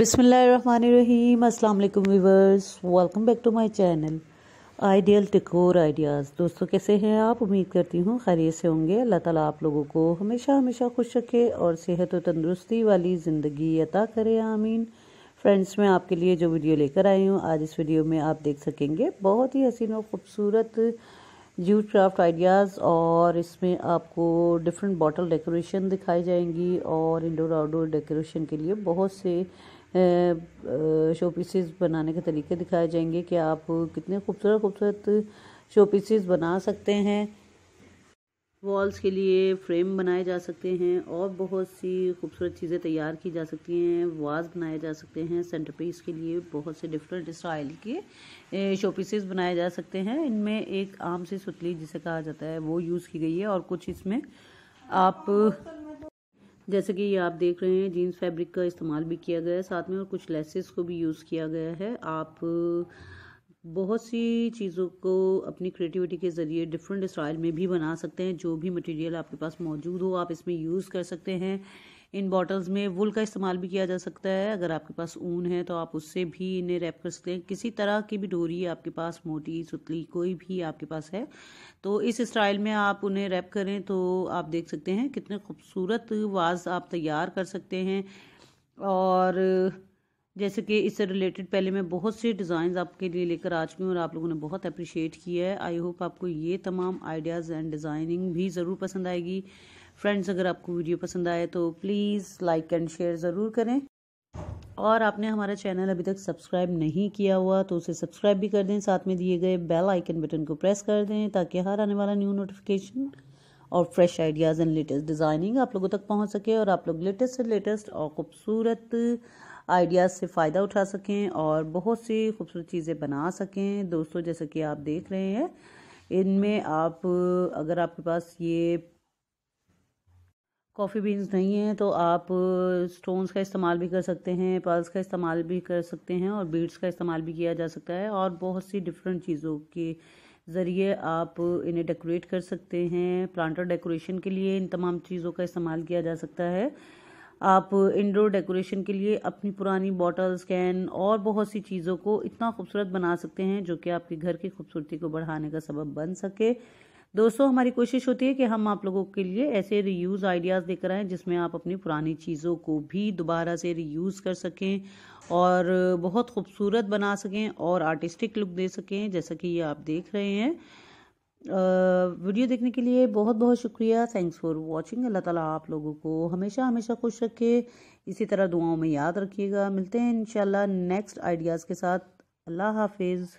बिसमीम अस्सलाम viewers welcome back to my channel ideal टिकोर आइडियाज़ दोस्तों कैसे हैं आप उम्मीद करती हूँ खैरियत से होंगे अल्लाह ताला आप लोगों को हमेशा हमेशा खुश रखे और सेहत और तंदुरुस्ती वाली ज़िंदगी अता करे आमीन फ्रेंड्स मैं आपके लिए जो वीडियो लेकर आई हूँ आज इस वीडियो में आप देख सकेंगे बहुत ही हसीन और ख़ूबसूरत यू क्राफ्ट आइडियाज़ और इसमें आपको डिफरेंट बॉटल डेकोरेशन दिखाई जाएंगी और इंडोर आउटडोर डेकोरेशन के लिए बहुत से शो पीसेस बनाने के तरीके दिखाए जाएंगे कि आप कितने खूबसूरत खूबसूरत शो पीसेस बना सकते हैं वॉल्स के लिए फ्रेम बनाए जा सकते हैं और बहुत सी खूबसूरत चीज़ें तैयार की जा सकती हैं वाज बनाए जा सकते हैं सेंटर पीस के लिए बहुत से डिफरेंट स्टाइल के शो पीसेस बनाए जा सकते हैं इनमें एक आम सी सुतली जिसे कहा जाता है वो यूज़ की गई है और कुछ इसमें आप जैसे कि ये आप देख रहे हैं जीन्स फैब्रिक का इस्तेमाल भी किया गया है साथ में और कुछ लेसेस को भी यूज़ किया गया है आप बहुत सी चीज़ों को अपनी क्रिएटिविटी के ज़रिए डिफरेंट स्टाइल में भी बना सकते हैं जो भी मटेरियल आपके पास मौजूद हो आप इसमें यूज़ कर सकते हैं इन बॉटल्स में वुल का इस्तेमाल भी किया जा सकता है अगर आपके पास ऊन है तो आप उससे भी इन्हें रैप कर सकते हैं किसी तरह की भी डोरी आपके पास मोटी सुतली कोई भी आपके पास है तो इस स्टाइल में आप उन्हें रैप करें तो आप देख सकते हैं कितने खूबसूरत वाज आप तैयार कर सकते हैं और जैसे कि इससे रिलेटेड पहले मैं बहुत से डिज़ाइन आपके लिए लेकर आ चुकी हूँ और आप लोगों ने बहुत अप्रिशिएट किया है आई होप आपको ये तमाम आइडियाज़ एंड डिज़ाइनिंग भी ज़रूर पसंद आएगी फ्रेंड्स अगर आपको वीडियो पसंद आए तो प्लीज़ लाइक एंड शेयर ज़रूर करें और आपने हमारा चैनल अभी तक सब्सक्राइब नहीं किया हुआ तो उसे सब्सक्राइब भी कर दें साथ में दिए गए बेल आइकन बटन को प्रेस कर दें ताकि हर आने वाला न्यू नोटिफिकेशन और fresh ideas and latest designing आप लोगों तक पहुंच सके और आप लोग लेटेस्ट से लेटेस्ट और खूबसूरत आइडियाज़ से फ़ायदा उठा सकें और बहुत सी खूबसूरत चीज़ें बना सकें दोस्तों जैसा कि आप देख रहे हैं इनमें आप अगर आपके पास ये कॉफ़ी बीन्स नहीं हैं तो आप स्टोन्स का इस्तेमाल भी कर सकते हैं पर्ल्स का इस्तेमाल भी कर सकते हैं और बीड्स का इस्तेमाल भी किया जा सकता है और बहुत सी डिफरेंट चीज़ों के ज़रिए आप इन्हें डेकोरेट कर सकते हैं प्लांटर डेकोरेशन के लिए इन तमाम चीज़ों का इस्तेमाल किया जा सकता है आप इंडोर डेकोरेशन के लिए अपनी पुरानी बॉटल्स कैन और बहुत सी चीज़ों को इतना खूबसूरत बना सकते हैं जो कि आपके घर की खूबसूरती को बढ़ाने का सबब बन सके दोस्तों हमारी कोशिश होती है कि हम आप लोगों के लिए ऐसे रीयूज़ आइडियाज़ देकर आएँ जिसमें आप अपनी पुरानी चीज़ों को भी दोबारा से रीयूज़ कर सकें और बहुत खूबसूरत बना सकें और आर्टिस्टिक लुक दे सकें जैसा कि ये आप देख रहे हैं वीडियो देखने के लिए बहुत बहुत शुक्रिया थैंक्स फॉर वॉचिंग अल्लाह ताला आप लोगों को हमेशा हमेशा खुश रखे इसी तरह दुआओं में याद रखिएगा मिलते हैं इन नेक्स्ट आइडियाज़ के साथ अल्लाह हाफिज़